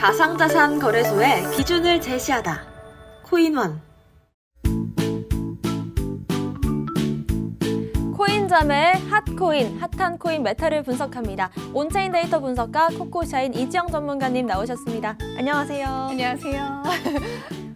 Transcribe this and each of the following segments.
가상자산 거래소의 기준을 제시하다. 코인원 코인자매의 핫코인, 핫한 코인 메타를 분석합니다. 온체인 데이터 분석가 코코샤인 이지영 전문가님 나오셨습니다. 안녕하세요. 안녕하세요.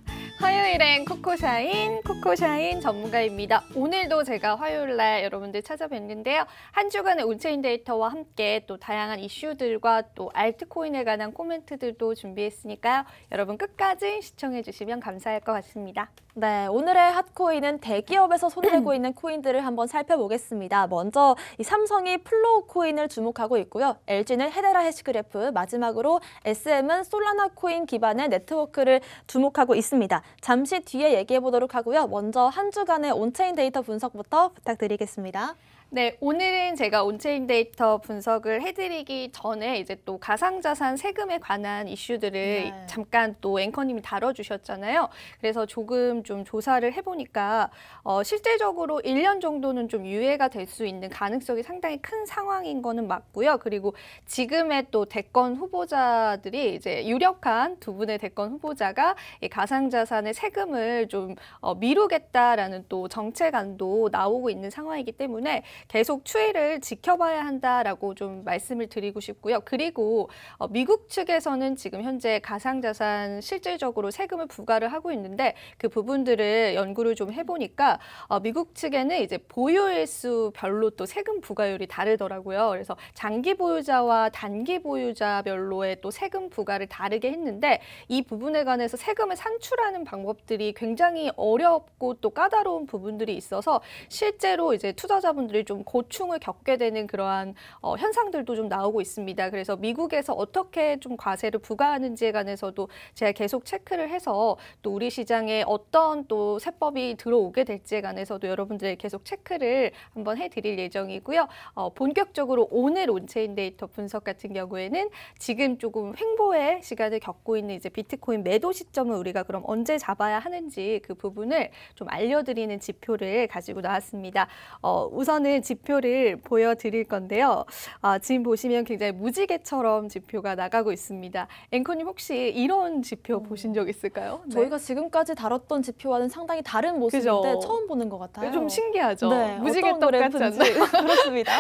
화요일엔 코코샤인, 코코샤인 전문가입니다. 오늘도 제가 화요일날 여러분들 찾아뵙는데요. 한 주간의 온체인 데이터와 함께 또 다양한 이슈들과 또 알트코인에 관한 코멘트들도 준비했으니까요. 여러분 끝까지 시청해주시면 감사할 것 같습니다. 네, 오늘의 핫코인은 대기업에서 손대고 있는 코인들을 한번 살펴보겠습니다. 먼저 이 삼성이 플로우 코인을 주목하고 있고요. LG는 헤데라 해시그래프, 마지막으로 SM은 솔라나 코인 기반의 네트워크를 주목하고 있습니다. 잠시 뒤에 얘기해 보도록 하고요. 먼저 한 주간의 온체인 데이터 분석부터 부탁드리겠습니다. 네, 오늘은 제가 온체인 데이터 분석을 해드리기 전에 이제 또 가상자산 세금에 관한 이슈들을 네. 잠깐 또 앵커님이 다뤄주셨잖아요. 그래서 조금 좀 조사를 해보니까 어, 실제적으로 1년 정도는 좀 유예가 될 수 있는 가능성이 상당히 큰 상황인 거는 맞고요. 그리고 지금의 또 대권 후보자들이 이제 유력한 두 분의 대권 후보자가 이 가상자산의 세금을 좀 어, 미루겠다라는 또 정책안도 나오고 있는 상황이기 때문에 계속 추이를 지켜봐야 한다라고 좀 말씀을 드리고 싶고요. 그리고 어, 미국 측에서는 지금 현재 가상자산 실질적으로 세금을 부과를 하고 있는데 그 부분들을 연구를 좀 해보니까 어, 미국 측에는 이제 보유일수 별로 또 세금 부과율이 다르더라고요. 그래서 장기 보유자와 단기 보유자별로의 또 세금 부과를 다르게 했는데 이 부분에 관해서 세금을 산출하는 방법들이 굉장히 어렵고 또 까다로운 부분들이 있어서 실제로 이제 투자자분들이 좀좀 고충을 겪게 되는 그러한 어, 현상들도 좀 나오고 있습니다. 그래서 미국에서 어떻게 좀 과세를 부과하는지에 관해서도 제가 계속 체크를 해서 또 우리 시장에 어떤 또 세법이 들어오게 될지에 관해서도 여러분들에 계속 체크를 한번 해드릴 예정이고요. 어, 본격적으로 오늘 온체인 데이터 분석 같은 경우에는 지금 조금 횡보의 시간을 겪고 있는 이제 비트코인 매도 시점을 우리가 그럼 언제 잡아야 하는지 그 부분을 좀 알려드리는 지표를 가지고 나왔습니다. 어, 우선은 나가 지표를 보여드릴 건데요. 아, 지금 보시면 굉장히 무지개처럼 지표가 나가고 있습니다. 앵커님 혹시 이런 지표 음. 보신 적 있을까요? 네. 저희가 지금까지 다뤘던 지표와는 상당히 다른 모습인데 그죠? 처음 보는 것 같아요. 좀 신기하죠? 네, 무지개떡 같지 그렇습니다.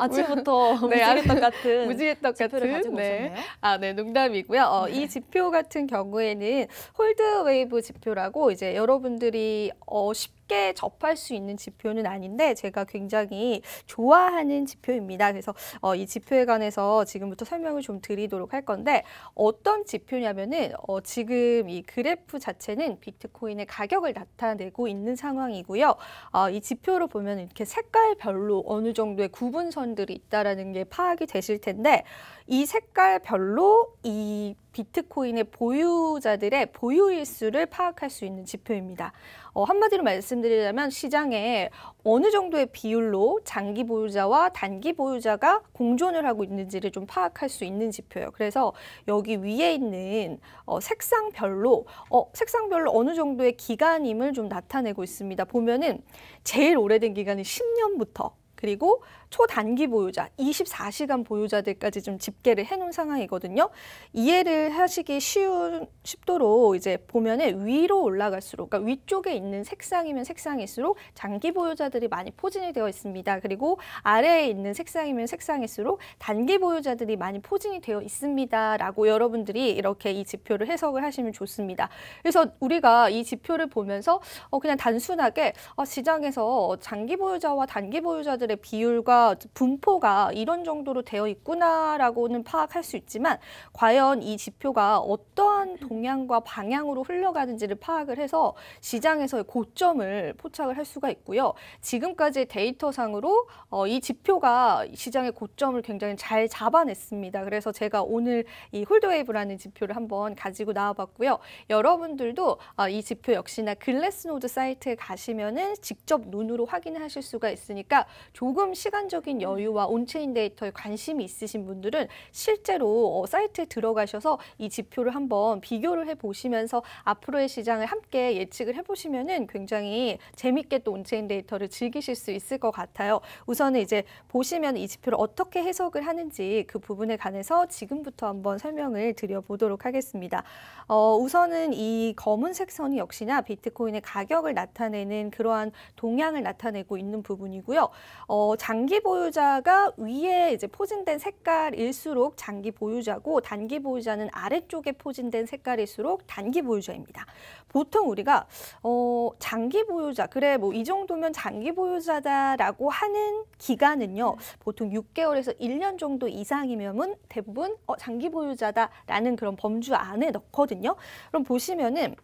아침부터 네, 무지개떡 같은 무지개떡 지표를 같은, 네. 아, 네, 농담이고요. 어, 네. 이 지표 같은 경우에는 홀드 웨이브 지표라고 이제 여러분들이 어, 쉽게 쉽게 접할 수 있는 지표는 아닌데 제가 굉장히 좋아하는 지표입니다. 그래서 어, 이 지표에 관해서 지금부터 설명을 좀 드리도록 할 건데 어떤 지표냐면은 어, 지금 이 그래프 자체는 비트코인의 가격을 나타내고 있는 상황이고요. 어, 이 지표로 보면 이렇게 색깔별로 어느 정도의 구분선들이 있다라는 게 파악이 되실 텐데 이 색깔별로 이 비트코인의 보유자들의 보유일수를 파악할 수 있는 지표입니다. 어, 한마디로 말씀드리자면 시장에 어느 정도의 비율로 장기 보유자와 단기 보유자가 공존을 하고 있는지를 좀 파악할 수 있는 지표예요. 그래서 여기 위에 있는 어, 색상별로 어, 색상별로 어느 정도의 기간임을 좀 나타내고 있습니다. 보면은 제일 오래된 기간은 10년부터 그리고 초단기 보유자, 24시간 보유자들까지 좀 집계를 해놓은 상황이거든요. 이해를 하시기 쉬운 쉽도록 이제 보면은 위로 올라갈수록, 그러니까 위쪽에 있는 색상이면 색상일수록 장기 보유자들이 많이 포진이 되어 있습니다. 그리고 아래에 있는 색상이면 색상일수록 단기 보유자들이 많이 포진이 되어 있습니다라고 여러분들이 이렇게 이 지표를 해석을 하시면 좋습니다. 그래서 우리가 이 지표를 보면서 어 그냥 단순하게 어 시장에서 장기 보유자와 단기 보유자들의 비율과 분포가 이런 정도로 되어 있구나라고는 파악할 수 있지만 과연 이 지표가 어떠한 동향과 방향으로 흘러가는지를 파악을 해서 시장에서의 고점을 포착을 할 수가 있고요. 지금까지 데이터상으로 어, 이 지표가 시장의 고점을 굉장히 잘 잡아냈습니다. 그래서 제가 오늘 이 홀드웨이브라는 지표를 한번 가지고 나와봤고요. 여러분들도 어, 이 지표 역시나 글래스노드 사이트에 가시면은 직접 눈으로 확인하실 수가 있으니까 조금 시간 시간적인 여유와 온체인 데이터에 관심이 있으신 분들은 실제로 어, 사이트에 들어가셔서 이 지표를 한번 비교를 해보시면서 앞으로의 시장을 함께 예측을 해보시면 굉장히 재밌게 또 온체인 데이터를 즐기실 수 있을 것 같아요. 우선은 이제 보시면 이 지표를 어떻게 해석을 하는지 그 부분에 관해서 지금부터 한번 설명을 드려보도록 하겠습니다. 어, 우선은 이 검은색 선이 역시나 비트코인의 가격을 나타내는 그러한 동향을 나타내고 있는 부분이고요. 어, 장기 단기 보유자가 위에 이제 포진된 색깔일수록 장기 보유자고 단기 보유자는 아래쪽에 포진된 색깔일수록 단기 보유자입니다. 보통 우리가 어, 장기 보유자 그래 뭐 이 정도면 장기 보유자다라고 하는 기간은요. 보통 6개월에서 1년 정도 이상이면은 대부분 어, 장기 보유자다라는 그런 범주 안에 넣거든요. 그럼 보시면은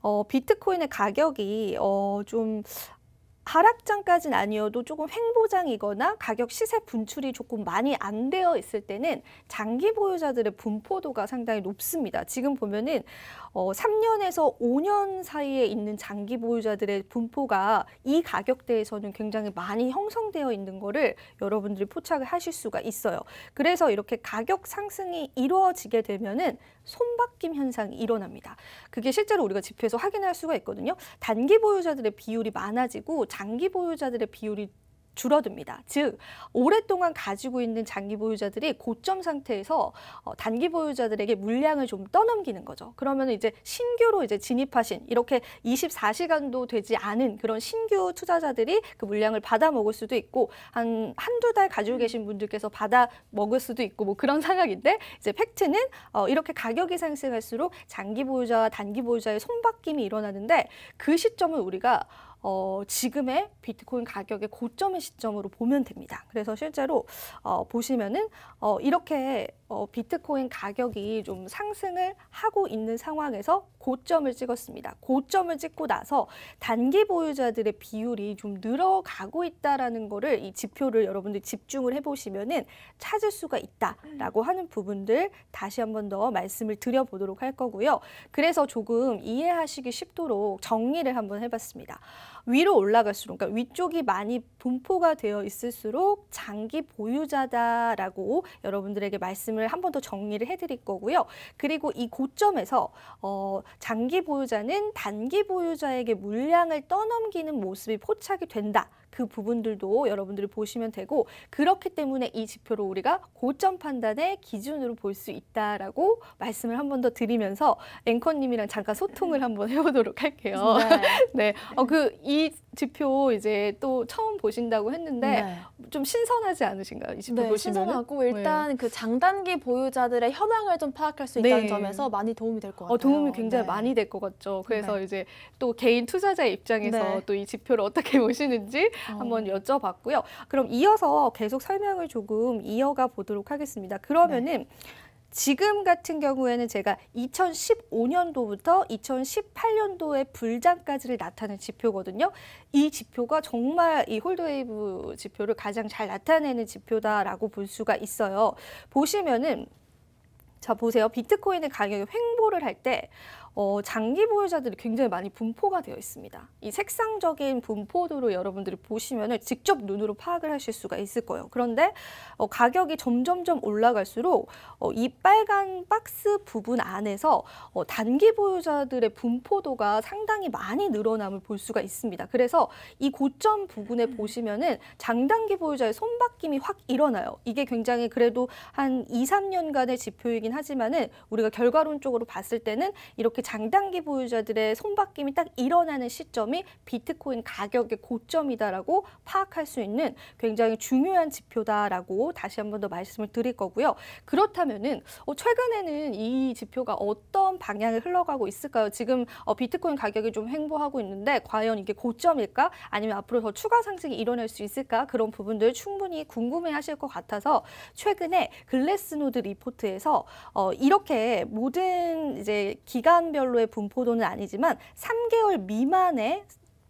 어, 비트코인의 가격이 어, 좀 하락장까지는 아니어도 조금 횡보장이거나 가격 시세 분출이 조금 많이 안 되어 있을 때는 장기 보유자들의 분포도가 상당히 높습니다. 지금 보면은 어, 3년에서 5년 사이에 있는 장기 보유자들의 분포가 이 가격대에서는 굉장히 많이 형성되어 있는 거를 여러분들이 포착을 하실 수가 있어요. 그래서 이렇게 가격 상승이 이루어지게 되면은 손바뀜 현상이 일어납니다. 그게 실제로 우리가 지표에서 확인할 수가 있거든요. 단기 보유자들의 비율이 많아지고 장기 보유자들의 비율이 줄어듭니다. 즉 오랫동안 가지고 있는 장기 보유자들이 고점 상태에서 어, 단기 보유자들에게 물량을 좀 떠넘기는 거죠. 그러면 이제 신규로 이제 진입하신 이렇게 24시간도 되지 않은 그런 신규 투자자들이 그 물량을 받아 먹을 수도 있고 한 한두 달 가지고 계신 분들께서 받아 먹을 수도 있고 뭐 그런 상황인데 이제 팩트는 어, 이렇게 가격이 상승할수록 장기 보유자와 단기 보유자의 손바뀜이 일어나는데 그 시점을 우리가 어, 지금의 비트코인 가격의 고점의 시점으로 보면 됩니다. 그래서 실제로 어, 보시면은 어, 이렇게 어, 비트코인 가격이 좀 상승을 하고 있는 상황에서 고점을 찍었습니다. 고점을 찍고 나서 단기 보유자들의 비율이 좀 늘어가고 있다라는 거를 이 지표를 여러분들 집중을 해보시면은 찾을 수가 있다라고 하는 부분들 다시 한 번 더 말씀을 드려보도록 할 거고요. 그래서 조금 이해하시기 쉽도록 정리를 한번 해봤습니다. 위로 올라갈수록 그러니까 위쪽이 많이 분포가 되어 있을수록 장기 보유자다라고 여러분들에게 말씀을 부분한번더 정리를 해드릴 거고요. 그리고 이 고점에서 어, 장기 보유자는 단기 보유자에게 물량을 떠넘기는 모습이 포착이 된다. 그 부분들도 여러분들이 보시면 되고 그렇기 때문에 이 지표로 우리가 고점 판단의 기준으로 볼 수 있다라고 말씀을 한 번 더 드리면서 앵커님이랑 잠깐 소통을 음. 한번 해보도록 할게요. 네, 네. 어, 그 이 지표 이제 또 처음 보신다고 했는데 네. 좀 신선하지 않으신가요? 이 지표 네, 보시면 신선하고 일단 네. 그 장단기 보유자들의 현황을 좀 파악할 수 있다는 네. 점에서 많이 도움이 될것 어, 같아요. 어, 도움이 굉장히 네. 많이 될 것 같죠. 그래서 네. 이제 또 개인 투자자 입장에서 또 이 지표를 어떻게 보시는지 어. 한번 여쭤봤고요. 그럼 이어서 계속 설명을 조금 이어가 보도록 하겠습니다. 그러면은 지금 같은 경우에는 제가 2015년도부터 2018년도의 불장까지를 나타낸 지표거든요. 이 지표가 정말 이 홀드웨이브 지표를 가장 잘 나타내는 지표다라고 볼 수가 있어요. 보시면은 자 보세요. 비트코인의 가격이 횡보를 할때 어, 장기 보유자들이 굉장히 많이 분포가 되어 있습니다. 이 색상적인 분포도로 여러분들이 보시면 직접 눈으로 파악을 하실 수가 있을 거예요. 그런데 어, 가격이 점점점 올라갈수록 어, 이 빨간 박스 부분 안에서 어, 단기 보유자들의 분포도가 상당히 많이 늘어남을 볼 수가 있습니다. 그래서 이 고점 부분에 음. 보시면은 장단기 보유자의 손바뀜이 확 일어나요. 이게 굉장히 그래도 한 2, 3년간의 지표이긴 하지만은 우리가 결과론적으로 봤을 때는 이렇게 장단기 보유자들의 손바뀜이 딱 일어나는 시점이 비트코인 가격의 고점이다라고 파악할 수 있는 굉장히 중요한 지표다라고 다시 한 번 더 말씀을 드릴 거고요. 그렇다면은 어, 최근에는 이 지표가 어떤 방향을 흘러가고 있을까요? 지금 어, 비트코인 가격이 좀 횡보하고 있는데 과연 이게 고점일까? 아니면 앞으로 더 추가 상승이 일어날 수 있을까? 그런 부분들 충분히 궁금해하실 것 같아서 최근에 글래스노드 리포트에서 어, 이렇게 모든 이제 기간 시간별로의 분포도는 아니지만 3개월 미만의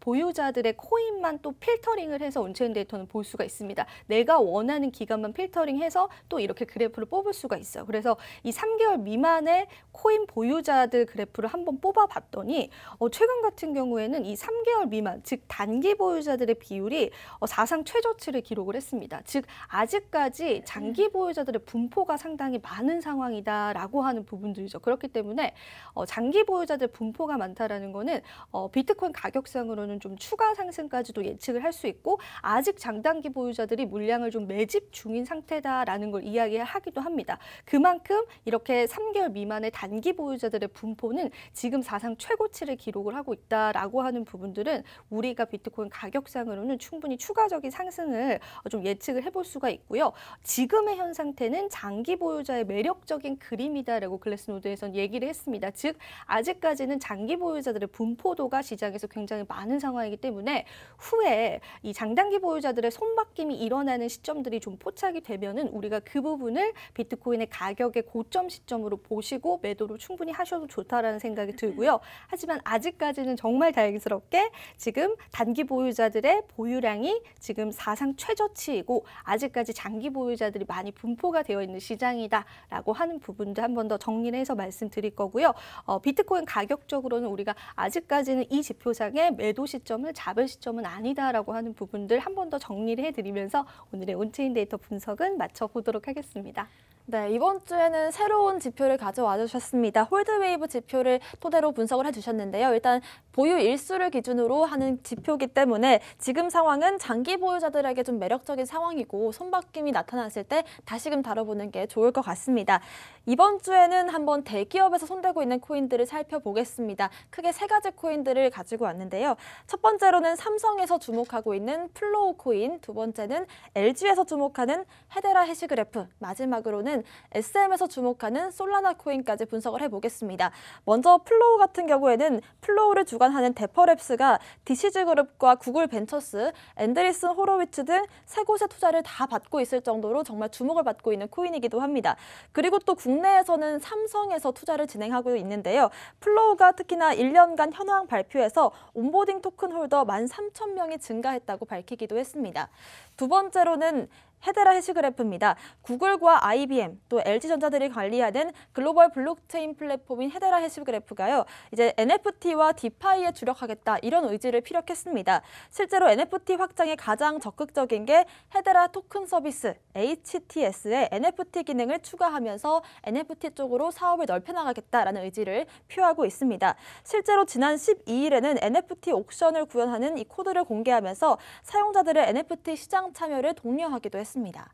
보유자들의 코인만 또 필터링을 해서 온체인 데이터는 볼 수가 있습니다. 내가 원하는 기간만 필터링해서 또 이렇게 그래프를 뽑을 수가 있어요. 그래서 이 3개월 미만의 코인 보유자들 그래프를 한번 뽑아봤더니 어, 최근 같은 경우에는 이 3개월 미만, 즉 단기 보유자들의 비율이 어, 사상 최저치를 기록을 했습니다. 즉 아직까지 장기 음. 보유자들의 분포가 상당히 많은 상황이다라고 하는 부분들이죠. 그렇기 때문에 어, 장기 보유자들 분포가 많다라는 거는 어, 비트코인 가격상으로는 내년도는 좀 추가 상승까지도 예측을 할 수 있고 아직 장단기 보유자들이 물량을 좀 매집 중인 상태다라는 걸 이야기하기도 합니다. 그만큼 이렇게 3개월 미만의 단기 보유자들의 분포는 지금 사상 최고치를 기록을 하고 있다라고 하는 부분들은 우리가 비트코인 가격상으로는 충분히 추가적인 상승을 좀 예측을 해볼 수가 있고요. 지금의 현 상태는 장기 보유자의 매력적인 그림이다라고 글래스노드에서는 얘기를 했습니다. 즉 아직까지는 장기 보유자들의 분포도가 시장에서 굉장히 많은 상황이기 때문에 후에 이 장단기 보유자들의 손바뀜이 일어나는 시점들이 좀 포착이 되면은 우리가 그 부분을 비트코인의 가격의 고점 시점으로 보시고 매도를 충분히 하셔도 좋다라는 생각이 들고요. 하지만 아직까지는 정말 다행스럽게 지금 단기 보유자들의 보유량이 지금 사상 최저치이고 아직까지 장기 보유자들이 많이 분포가 되어 있는 시장이다라고 하는 부분도 한 번 더 정리를 해서 말씀드릴 거고요. 어, 비트코인 가격적으로는 우리가 아직까지는 이 지표상의 매도 시 시점을 잡을 시점은 아니다라고 하는 부분들 한 번 더 정리를 해드리면서 오늘의 온체인 데이터 분석은 마쳐보도록 하겠습니다. 네, 이번 주에는 새로운 지표를 가져와 주셨습니다. 홀드웨이브 지표를 토대로 분석을 해주셨는데요. 일단 보유 일수를 기준으로 하는 지표이기 때문에 지금 상황은 장기 보유자들에게 좀 매력적인 상황이고 손바뀜이 나타났을 때 다시금 다뤄보는 게 좋을 것 같습니다. 이번 주에는 한번 대기업에서 손대고 있는 코인들을 살펴보겠습니다. 크게 세 가지 코인들을 가지고 왔는데요. 첫 번째로는 삼성에서 주목하고 있는 플로우 코인, 두 번째는 LG에서 주목하는 헤데라 해시그래프, 마지막으로는 SM에서 주목하는 솔라나 코인까지 분석을 해보겠습니다. 먼저 플로우 같은 경우에는 플로우를 주관하는 데퍼랩스가 DCG그룹과 구글 벤처스, 앤드리슨 호로위츠 등 세 곳의 투자를 다 받고 있을 정도로 정말 주목을 받고 있는 코인이기도 합니다. 그리고 또 국내에서는 삼성에서 투자를 진행하고 있는데요. 플로우가 특히나 1년간 현황 발표에서 온보딩 토큰 홀더 13,000명이 증가했다고 밝히기도 했습니다. 두 번째로는 헤데라 해시그래프입니다. 구글과 IBM 또 LG전자들이 관리하는 글로벌 블록체인 플랫폼인 헤데라 해시그래프가요. 이제 NFT와 디파이에 주력하겠다 이런 의지를 피력했습니다. 실제로 NFT 확장에 가장 적극적인 게 헤데라 토큰 서비스 HTS의 NFT 기능을 추가하면서 NFT 쪽으로 사업을 넓혀나가겠다라는 의지를 표하고 있습니다. 실제로 지난 12일에는 NFT 옥션을 구현하는 이 코드를 공개하면서 사용자들의 NFT 시장 참여를 독려하기도 했습니다. 했습니다.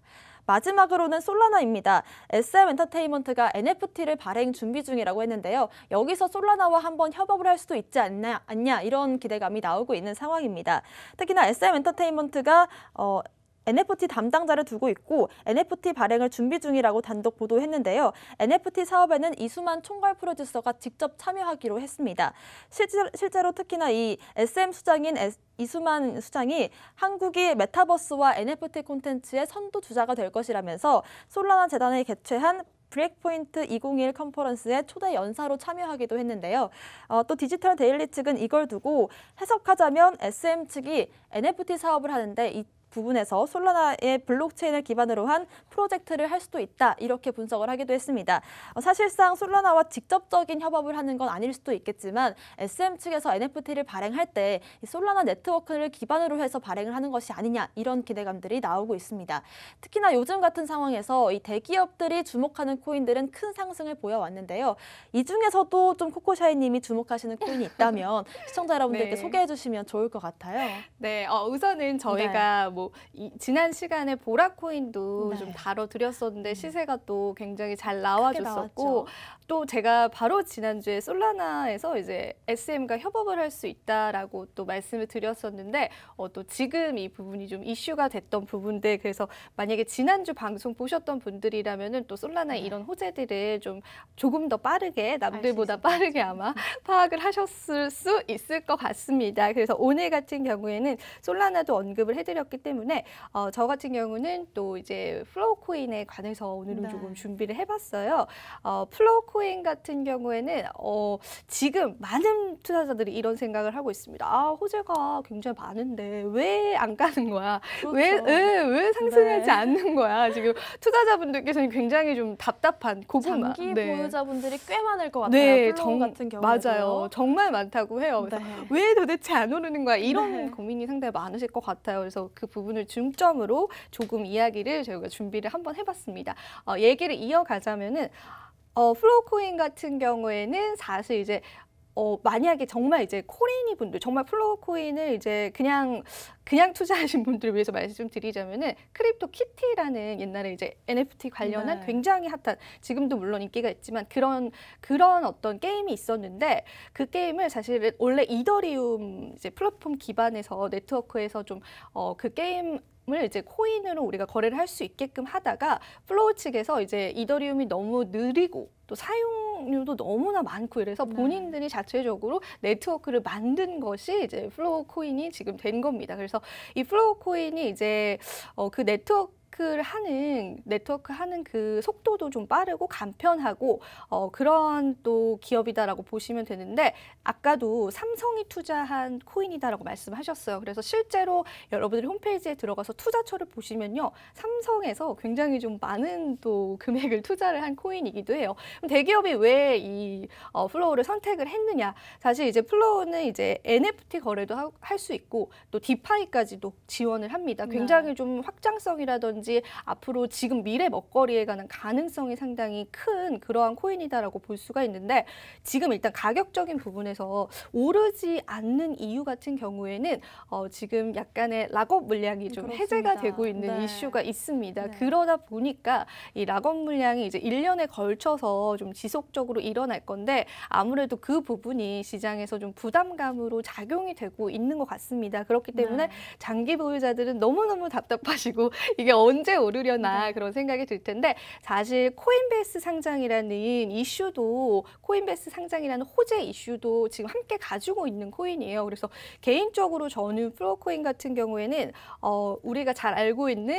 마지막으로는 솔라나입니다. SM엔터테인먼트가 NFT를 발행 준비 중이라고 했는데요. 여기서 솔라나와 한번 협업을 할 수도 있지 않나, 않냐 이런 기대감이 나오고 있는 상황입니다. 특히나 SM엔터테인먼트가 어, NFT 담당자를 두고 있고 NFT 발행을 준비 중이라고 단독 보도했는데요. NFT 사업에는 이수만 총괄 프로듀서가 직접 참여하기로 했습니다. 실제로, 실제로 특히나 이 SM 수장인 이수만 수장이 한국이 메타버스와 NFT 콘텐츠의 선두 주자가 될 것이라면서 솔라나 재단이 개최한 브렉포인트 201 컨퍼런스에 초대 연사로 참여하기도 했는데요. 어, 또 디지털 데일리 측은 이걸 두고 해석하자면 SM 측이 NFT 사업을 하는데 이 부분에서 솔라나의 블록체인을 기반으로 한 프로젝트를 할 수도 있다 이렇게 분석을 하기도 했습니다. 어, 사실상 솔라나와 직접적인 협업을 하는 건 아닐 수도 있겠지만 SM 측에서 NFT를 발행할 때 솔라나 네트워크를 기반으로 해서 발행을 하는 것이 아니냐 이런 기대감들이 나오고 있습니다. 특히나 요즘 같은 상황에서 이 대기업들이 주목하는 코인들은 큰 상승을 보여왔는데요. 이 중에서도 좀 코코샤이님이 주목하시는 코인이 있다면 시청자 여러분들께 네. 소개해 주시면 좋을 것 같아요. 네, 어, 우선은 저희가 네. 뭐뭐 이, 지난 시간에 보라코인도 네. 좀 다뤄드렸었는데 음. 시세가 또 굉장히 잘 나와줬었고 또 제가 바로 지난주에 솔라나에서 이제 SM과 협업을 할 수 있다라고 또 말씀을 드렸었는데 어, 또 지금 이 부분이 좀 이슈가 됐던 부분들 그래서 만약에 지난주 방송 보셨던 분들이라면은 또 솔라나 네. 이런 호재들을 좀 조금 더 빠르게 남들보다 빠르게 아마 파악을 하셨을 수 있을 것 같습니다. 그래서 오늘 같은 경우에는 솔라나도 언급을 해드렸기 때문에 때문에 어, 저 같은 경우는 또 이제 플로우 코인에 관해서 오늘은 네. 조금 준비를 해봤어요. 어, 플로우 코인 같은 경우에는 어, 지금 많은 투자자들이 이런 생각을 하고 있습니다. 아 호재가 굉장히 많은데 왜 안 가는 거야? 그렇죠. 왜, 예, 왜, 왜 상승하지 네. 않는 거야? 지금 투자자분들께서는 굉장히 좀 답답한 고구마. 장기 네. 보유자분들이 꽤 많을 것 네, 같아요. 네, 정, 같은 경우 맞아요. 정말 많다고 해요. 그래서 네. 왜 도대체 안 오르는 거야? 이런 네. 고민이 상당히 많으실 것 같아요. 그래서 그 부분을 중점으로 조금 이야기를 저희가 준비를 한번 해봤습니다. 어, 얘기를 이어가자면은 어, 플로코인 같은 경우에는 사실 이제 어, 만약에 정말 이제 코레인이 분들, 정말 플로우 코인을 이제 그냥 그냥 투자하신 분들을 위해서 말씀드리자면은 크립토 키티라는 옛날에 이제 NFT 관련한 네. 굉장히 핫한 지금도 물론 인기가 있지만 그런 그런 어떤 게임이 있었는데 그 게임을 사실 원래 이더리움 이제 플랫폼 기반에서 네트워크에서 좀어그 게임 을 이제 코인으로 우리가 거래를 할 수 있게끔 하다가 플로우 측에서 이제 이더리움이 너무 느리고 또 사용률도 너무나 많고 이래서 네. 본인들이 자체적으로 네트워크를 만든 것이 이제 플로우 코인이 지금 된 겁니다. 그래서 이 플로우 코인이 이제 어, 그 네트워크 네트크를 하는 네트워크 하는 그 속도도 좀 빠르고 간편하고 어, 그런 또 기업이다라고 보시면 되는데 아까도 삼성이 투자한 코인이다라고 말씀하셨어요. 그래서 실제로 여러분들이 홈페이지에 들어가서 투자처를 보시면요, 삼성에서 굉장히 좀 많은 또 금액을 투자를 한 코인이기도 해요. 그럼 대기업이 왜 이 어, 플로우를 선택을 했느냐? 사실 이제 플로우는 이제 NFT 거래도 할 수 있고 또 디파이까지도 지원을 합니다. 네. 굉장히 좀 확장성이라든지 라든지 앞으로 지금 미래 먹거리에 관한 가능성이 상당히 큰 그러한 코인이다라고 볼 수가 있는데 지금 일단 가격적인 부분에서 오르지 않는 이유 같은 경우에는 어, 지금 약간의 락업 물량이 좀 그렇습니다. 해제가 되고 있는 네. 이슈가 있습니다. 네. 그러다 보니까 이 락업 물량이 이제 1년에 걸쳐서 좀 지속적으로 일어날 건데 아무래도 그 부분이 시장에서 좀 부담감으로 작용이 되고 있는 것 같습니다. 그렇기 때문에 네. 장기 보유자들은 너무너무 답답하시고 이게 어 언제 오르려나 네. 그런 생각이 들 텐데 사실 코인베이스 상장이라는 이슈도 코인베이스 상장이라는 호재 이슈도 지금 함께 가지고 있는 코인이에요. 그래서 개인적으로 저는 프로코인 같은 경우에는 어, 우리가 잘 알고 있는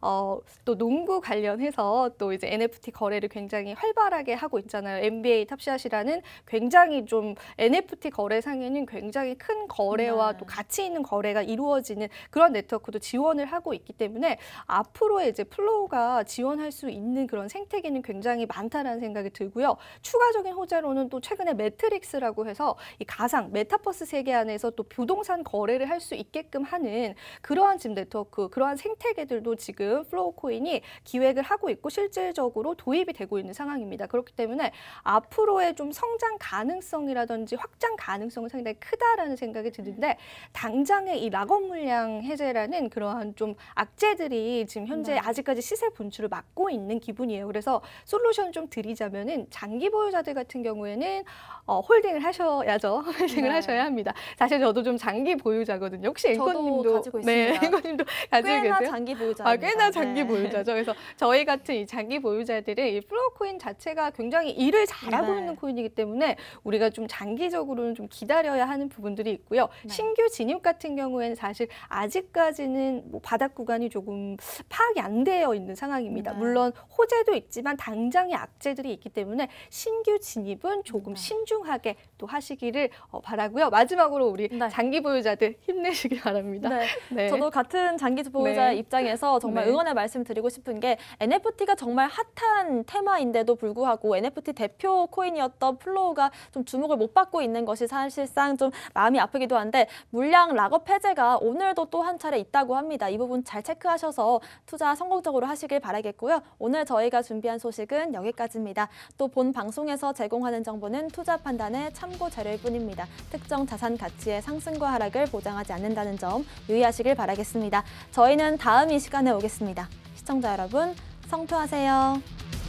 어, 또 농구 관련해서 또 이제 NFT 거래를 굉장히 활발하게 하고 있잖아요. NBA 탑샷이라는 굉장히 좀 NFT 거래상에는 굉장히 큰 거래와 네. 또 가치 있는 거래가 이루어지는 그런 네트워크도 지원을 하고 있기 때문에 앞 앞으로의 이제 플로우가 지원할 수 있는 그런 생태계는 굉장히 많다라는 생각이 들고요. 추가적인 호재로는 또 최근에 매트릭스라고 해서 이 가상 메타버스 세계 안에서 또 부동산 거래를 할 수 있게끔 하는 그러한 지금 네트워크, 그러한 생태계들도 지금 플로우 코인이 기획을 하고 있고 실질적으로 도입이 되고 있는 상황입니다. 그렇기 때문에 앞으로의 좀 성장 가능성이라든지 확장 가능성은 상당히 크다라는 생각이 드는데 당장의 이 낙업 물량 해제라는 그러한 좀 악재들이 지금 지금 현재 네. 아직까지 시세 분출을 막고 있는 기분이에요. 그래서 솔루션 좀 드리자면은 장기 보유자들 같은 경우에는 어, 홀딩을 하셔야죠. 홀딩을 네. 하셔야 합니다. 사실 저도 좀 장기 보유자거든요. 혹시 앵커님도 가지고 네, 앵커님도 가지고 꽤나 계세요? 장기 보유자. 아, 꽤나 네. 장기 보유자죠. 그래서 저희 같은 이 장기 보유자들은 이 플로코인 자체가 굉장히 일을 잘하고 네. 있는 코인이기 때문에 우리가 좀 장기적으로는 좀 기다려야 하는 부분들이 있고요. 네. 신규 진입 같은 경우에는 사실 아직까지는 뭐 바닥 구간이 조금 파악이 안 되어 있는 상황입니다. 네. 물론 호재도 있지만 당장의 악재들이 있기 때문에 신규 진입은 조금 네. 신중하게 또 하시기를 어, 바라고요. 마지막으로 우리 네. 장기 보유자들 힘내시길 바랍니다. 네. 네. 저도 같은 장기 보유자 네. 입장에서 정말 네. 응원의 말씀 드리고 싶은 게 NFT가 정말 핫한 테마인데도 불구하고 NFT 대표 코인이었던 플로우가 좀 주목을 못 받고 있는 것이 사실상 좀 마음이 아프기도 한데 물량 락업 해제가 오늘도 또 한 차례 있다고 합니다. 이 부분 잘 체크하셔서 투자 성공적으로 하시길 바라겠고요. 오늘 저희가 준비한 소식은 여기까지입니다. 또 본 방송에서 제공하는 정보는 투자 판단의 참고 자료일 뿐입니다. 특정 자산 가치의 상승과 하락을 보장하지 않는다는 점 유의하시길 바라겠습니다. 저희는 다음 이 시간에 오겠습니다. 시청자 여러분, 성투하세요.